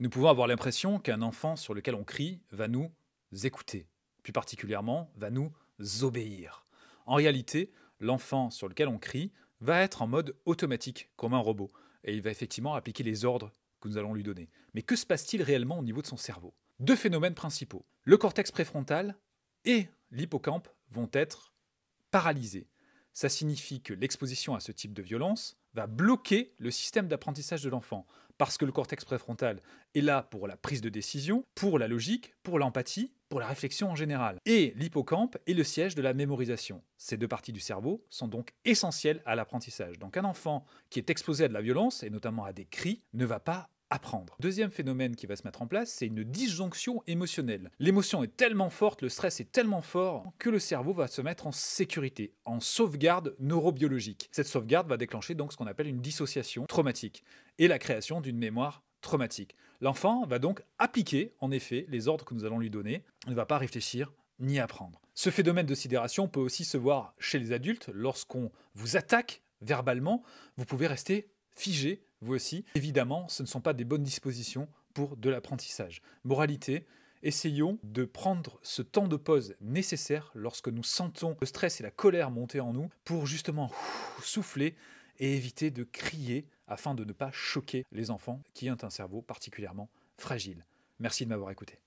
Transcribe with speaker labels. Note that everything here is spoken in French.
Speaker 1: nous pouvons avoir l'impression qu'un enfant sur lequel on crie va nous écouter, plus particulièrement va nous obéir. En réalité, l'enfant sur lequel on crie va être en mode automatique, comme un robot, et il va effectivement appliquer les ordres que nous allons lui donner. Mais que se passe-t-il réellement au niveau de son cerveau Deux phénomènes principaux. Le cortex préfrontal et l'hippocampe vont être paralysés ça signifie que l'exposition à ce type de violence va bloquer le système d'apprentissage de l'enfant, parce que le cortex préfrontal est là pour la prise de décision, pour la logique, pour l'empathie, pour la réflexion en général. Et l'hippocampe est le siège de la mémorisation. Ces deux parties du cerveau sont donc essentielles à l'apprentissage. Donc un enfant qui est exposé à de la violence, et notamment à des cris, ne va pas apprendre. Deuxième phénomène qui va se mettre en place, c'est une disjonction émotionnelle. L'émotion est tellement forte, le stress est tellement fort que le cerveau va se mettre en sécurité, en sauvegarde neurobiologique. Cette sauvegarde va déclencher donc ce qu'on appelle une dissociation traumatique et la création d'une mémoire traumatique. L'enfant va donc appliquer en effet les ordres que nous allons lui donner, Il ne va pas réfléchir ni apprendre. Ce phénomène de sidération peut aussi se voir chez les adultes lorsqu'on vous attaque verbalement, vous pouvez rester figé, vous aussi. Évidemment, ce ne sont pas des bonnes dispositions pour de l'apprentissage. Moralité, essayons de prendre ce temps de pause nécessaire lorsque nous sentons le stress et la colère monter en nous pour justement souffler et éviter de crier afin de ne pas choquer les enfants qui ont un cerveau particulièrement fragile. Merci de m'avoir écouté.